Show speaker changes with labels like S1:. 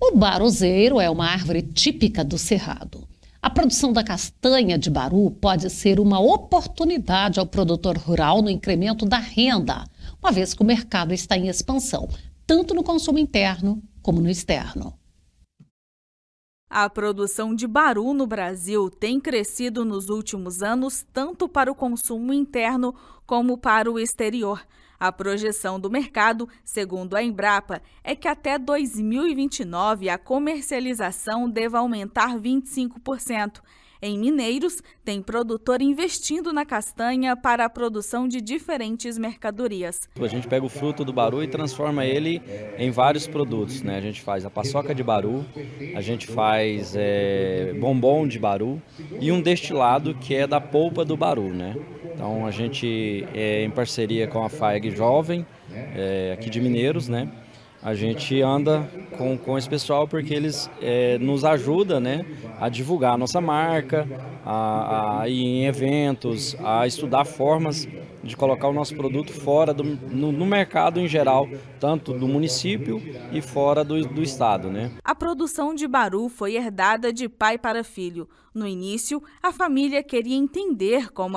S1: O barrozeiro é uma árvore típica do cerrado. A produção da castanha de baru pode ser uma oportunidade ao produtor rural no incremento da renda, uma vez que o mercado está em expansão, tanto no consumo interno como no externo.
S2: A produção de baru no Brasil tem crescido nos últimos anos tanto para o consumo interno como para o exterior. A projeção do mercado, segundo a Embrapa, é que até 2029 a comercialização deva aumentar 25%. Em Mineiros, tem produtor investindo na castanha para a produção de diferentes
S3: mercadorias. A gente pega o fruto do baru e transforma ele em vários produtos. Né? A gente faz a paçoca de baru, a gente faz é, bombom de baru e um destilado que é da polpa do baru. Né? Então a gente, é, em parceria com a FAEG Jovem, é, aqui de Mineiros, né? a gente anda com, com esse pessoal porque eles é, nos ajudam né, a divulgar a nossa marca, a, a, ir em eventos, a estudar formas de colocar o nosso produto fora do, no, no mercado em geral, tanto do município e fora do, do estado. Né?
S2: A produção de baru foi herdada de pai para filho. No início, a família queria entender como